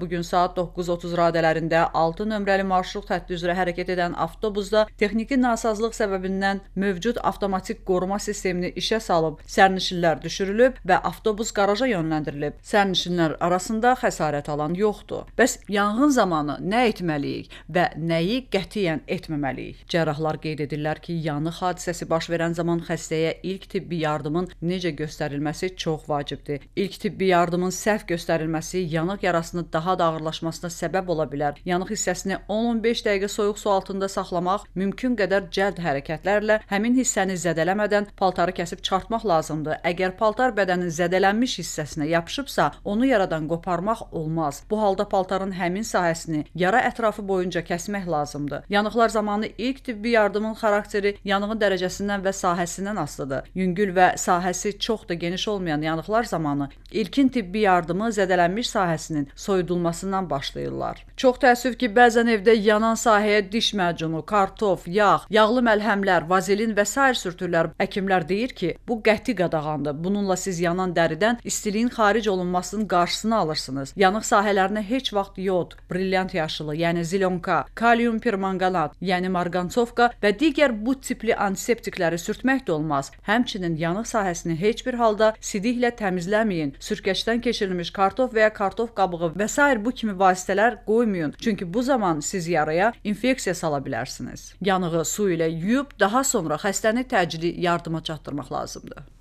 Bugün saat 9:30 radələrində 6 nömrəli marşrut xətti üzrə hərəkət edən avtobusda texniki nasazlıq səbəbindən mövcud avtomatik qoruma sistemini işə salıb sərnişinlər düşürülüb və avtobus qaraja yönləndirilib. Sərnişinlər arasında xəsarət alan yoxdur. Bəs yanğın zamanı nə etməliyik və nəyi qətiyyən etməməliyik? Cərrahlar qeyd edirlər ki, yanıq hadisəsi baş verən zaman xəstəyə ilk tibbi yardımın necə göstərilməsi çox vacibdir. İlk tibbi yardımın səhv göstərilməsi yanıq yarasını daha daha da ağırlaşmasına səbəb ola bilər. Yanıq hissəsini 10-15 dəqiqə soyuq su altında saxlamaq, mümkün qədər cəld hərəkətlərlə həmin hissəni zədələmədən paltarı kəsib çıxartmaq lazımdır. Əgər paltar bədənin zədələnmiş hissəsinə yapışıbsa, onu yaradan qoparmaq olmaz. Bu halda paltarın həmin sahəsini yara ətrafı boyunca kəsmək lazımdır. Yanıqlar zamanı ilk tibbi yardımın xarakteri yanığın dərəcəsindən və sahəsindən asılıdır. Yüngül və sahəsi çox da geniş olmayan yanıqlar zamanı ilkin tibbi yardımı zədələnmiş sahəsinin soyudulması unudulmasından başlayırlar. Çox təəssüf ki, bəzən evdə yanan sahəyə diş macunu, kartof, yağ, yağlı məlhəmlər, vazelin və sair sürtürlər. Həkimlər deyir ki, bu qəti qadağandır. Bununla siz yanan dəridən istiliyin xaric olunmasının qarşısını alırsınız. Yanıq sahələrinə heç vaxt yod, brilliant yaşılı, yəni zilonka, kalium permanganat, yəni margançovka və digər bu tipli antiseptikləri sürtmək də olmaz. Həmçinin yanıq sahəsini heç bir halda sidiklə təmizləməyin. Sürgəçdən keçirilmiş kartof və ya kartof qabığı və sair sair bu kimi vasitələr qoymayın. Çünki bu zaman siz yaraya infeksiya sala bilərsiniz. Yanığı su ilə yuyub daha sonra xəstəni təcili yardıma çatdırmaq lazımdır.